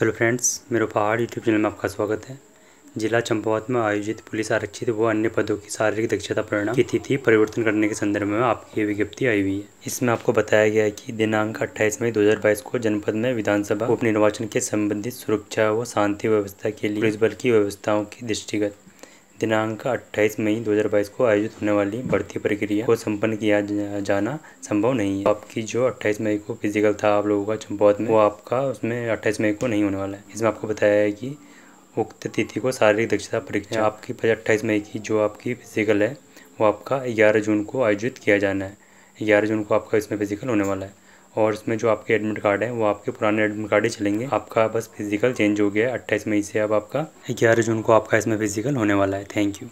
Hello friends मेरे पहाड़ YouTube channel में आपका स्वागत है जिला चंपावत में आयोजित पुलिस आरक्षित व अन्य पदों की शारीरिक दक्षता परिणाम की तिथि परिवर्तन करने के संदर्भ में आपकी विज्ञप्ति आई हुई है इसमें आपको बताया गया है कि दिनांक 28 मई 2022 को जनपद में विधानसभा उपनिर्वाचन के संबंधित सुरक्षा व शांति व्यवस्था के लिए पुलिस बल की व्यवस्थाओं की दृष्टिगत दिनांक 28 मई 2022 को आयोजित होने वाली भर्ती प्रक्रिया को संपन्न किया जाना संभव नहीं है आपकी जो 28 मई को फिजिकल था आप लोगों का चंपावत में वो आपका उसमें 28 मई को नहीं होने वाला है इसमें आपको बताया है कि उक्त तिथि को शारीरिक दक्षता परीक्षा अच्छा। आपकी अट्ठाईस मई की जो आपकी फिजिकल है वो आपका ग्यारह जून को आयोजित किया जाना है ग्यारह जून को आपका इसमें फिजिकल होने वाला है और इसमें जो आपके एडमिट कार्ड है वो आपके पुराने एडमिट कार्ड ही चलेंगे आपका बस फिजिकल चेंज हो गया है अट्ठाईस मई से अब आपका ग्यारह जून को आपका इसमें फिजिकल होने वाला है थैंक यू